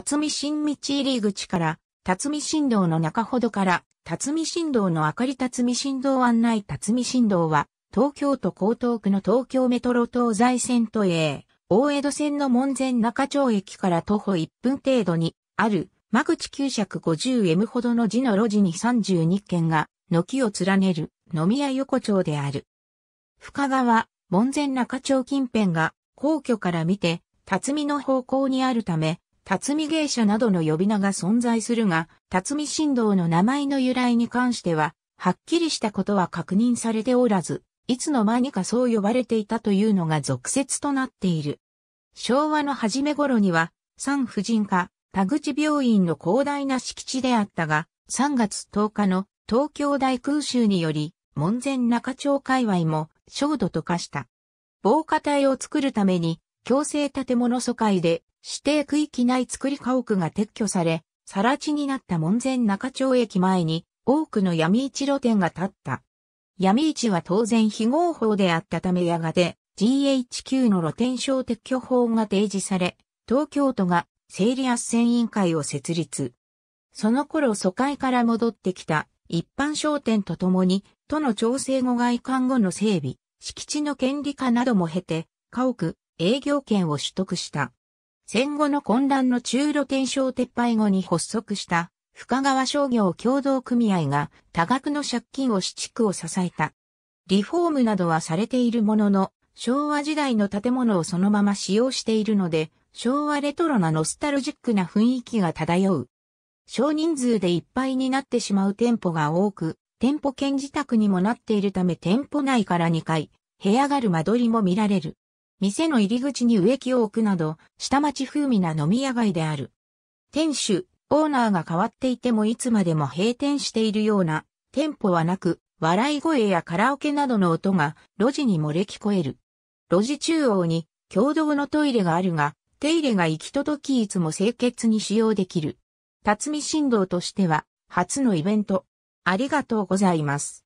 辰巳新道入口から、辰巳新道の中ほどから、辰巳新道の明かり辰巳新道案内辰巳新道は、東京都江東区の東京メトロ東西線都営、大江戸線の門前中町駅から徒歩1分程度に、ある、間口 950M ほどの字の路地に32軒が、軒を連ねる、飲み屋横丁である。深川、門前中町近辺が、皇居から見て、辰巳の方向にあるため、辰巳芸者などの呼び名が存在するが、辰巳神道の名前の由来に関しては、はっきりしたことは確認されておらず、いつの間にかそう呼ばれていたというのが俗説となっている。昭和の初め頃には、産婦人科、田口病院の広大な敷地であったが、3月10日の東京大空襲により、門前中町界隈も、焦土と化した。防火帯を作るために、強制建物疎開で指定区域内作り家屋が撤去され、更地になった門前中町駅前に多くの闇市露店が建った。闇市は当然非合法であったためやがて GHQ の露店商撤去法が提示され、東京都が整理圧旋委員会を設立。その頃疎開から戻ってきた一般商店とともに、都の調整後外観後の整備、敷地の権利化なども経て、家屋、営業権を取得した。戦後の混乱の中路転商撤廃後に発足した深川商業共同組合が多額の借金をし地区を支えた。リフォームなどはされているものの、昭和時代の建物をそのまま使用しているので、昭和レトロなノスタルジックな雰囲気が漂う。少人数でいっぱいになってしまう店舗が多く、店舗兼自宅にもなっているため店舗内から2階、部屋がある間取りも見られる。店の入り口に植木を置くなど、下町風味な飲み屋街である。店主、オーナーが変わっていてもいつまでも閉店しているような、店舗はなく、笑い声やカラオケなどの音が路地に漏れ聞こえる。路地中央に共同のトイレがあるが、手入れが行き届きいつも清潔に使用できる。辰巳振動としては、初のイベント。ありがとうございます。